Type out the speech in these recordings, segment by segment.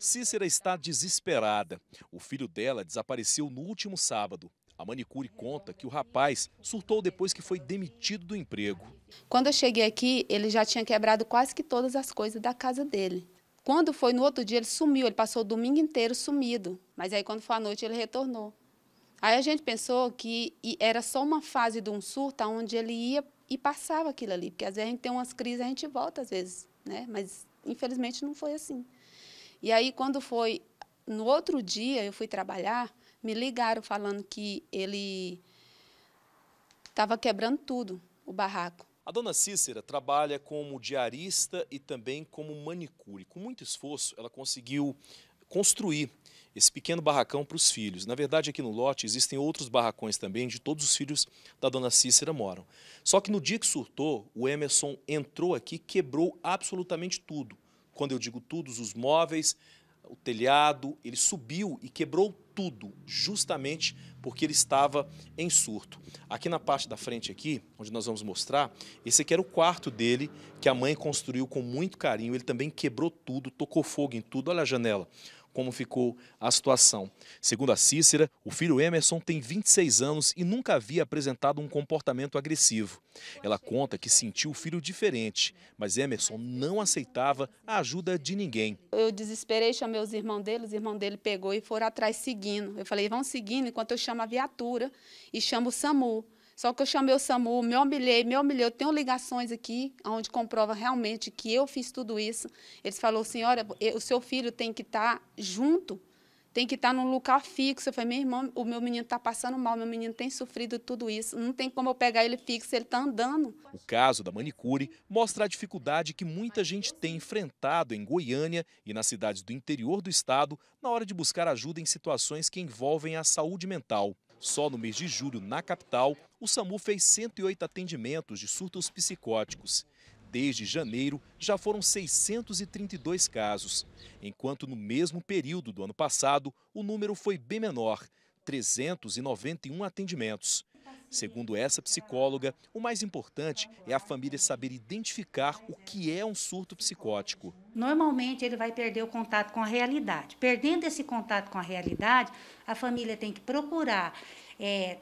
Cícera está desesperada. O filho dela desapareceu no último sábado. A manicure conta que o rapaz surtou depois que foi demitido do emprego. Quando eu cheguei aqui, ele já tinha quebrado quase que todas as coisas da casa dele. Quando foi no outro dia, ele sumiu, ele passou o domingo inteiro sumido. Mas aí quando foi à noite, ele retornou. Aí a gente pensou que era só uma fase de um surto onde ele ia e passava aquilo ali. Porque às vezes a gente tem umas crises, a gente volta às vezes, né? Mas infelizmente não foi assim. E aí, quando foi no outro dia, eu fui trabalhar, me ligaram falando que ele estava quebrando tudo, o barraco. A dona Cícera trabalha como diarista e também como manicure. Com muito esforço, ela conseguiu construir esse pequeno barracão para os filhos. Na verdade, aqui no lote existem outros barracões também, de todos os filhos da dona Cícera moram. Só que no dia que surtou, o Emerson entrou aqui, quebrou absolutamente tudo. Quando eu digo todos os móveis, o telhado, ele subiu e quebrou tudo, justamente porque ele estava em surto. Aqui na parte da frente aqui, onde nós vamos mostrar, esse aqui era o quarto dele, que a mãe construiu com muito carinho, ele também quebrou tudo, tocou fogo em tudo, olha a janela como ficou a situação. Segundo a Cícera, o filho Emerson tem 26 anos e nunca havia apresentado um comportamento agressivo. Ela conta que sentiu o filho diferente, mas Emerson não aceitava a ajuda de ninguém. Eu desesperei, chamei os irmãos dele, os irmãos dele pegou e foram atrás seguindo. Eu falei, vão seguindo enquanto eu chamo a viatura e chamo o SAMU. Só que eu chamei o SAMU, me humilhei, me humilhei. Eu tenho ligações aqui, onde comprova realmente que eu fiz tudo isso. Eles falaram, senhora, assim, o seu filho tem que estar tá junto, tem que estar tá num lugar fixo. Eu falei, meu irmão, o meu menino está passando mal, meu menino tem sofrido tudo isso. Não tem como eu pegar ele fixo, ele está andando. O caso da manicure mostra a dificuldade que muita gente tem enfrentado em Goiânia e nas cidades do interior do estado na hora de buscar ajuda em situações que envolvem a saúde mental. Só no mês de julho, na capital, o SAMU fez 108 atendimentos de surtos psicóticos. Desde janeiro, já foram 632 casos, enquanto no mesmo período do ano passado, o número foi bem menor, 391 atendimentos. Segundo essa psicóloga, o mais importante é a família saber identificar o que é um surto psicótico. Normalmente ele vai perder o contato com a realidade. Perdendo esse contato com a realidade, a família tem que procurar é,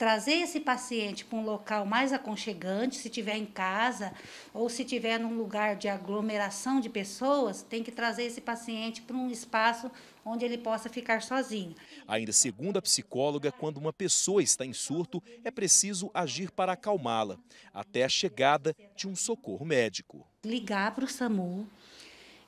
trazer esse paciente para um local mais aconchegante, se tiver em casa ou se tiver num lugar de aglomeração de pessoas, tem que trazer esse paciente para um espaço onde ele possa ficar sozinho. Ainda segundo a psicóloga, quando uma pessoa está em surto, é preciso agir para acalmá-la, até a chegada de um socorro médico. Ligar para o SAMU,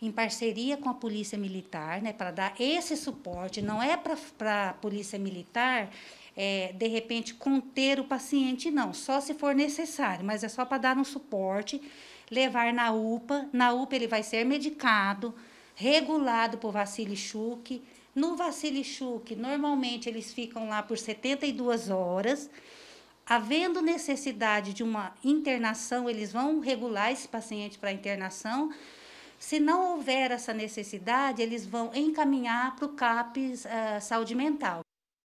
em parceria com a Polícia Militar, né, para dar esse suporte, não é para a Polícia Militar é, de repente conter o paciente, não, só se for necessário, mas é só para dar um suporte, levar na UPA. Na UPA ele vai ser medicado, regulado por Vassilichuk. No Vassilichuk, normalmente eles ficam lá por 72 horas. Havendo necessidade de uma internação, eles vão regular esse paciente para internação se não houver essa necessidade, eles vão encaminhar para o CAPES uh, Saúde Mental.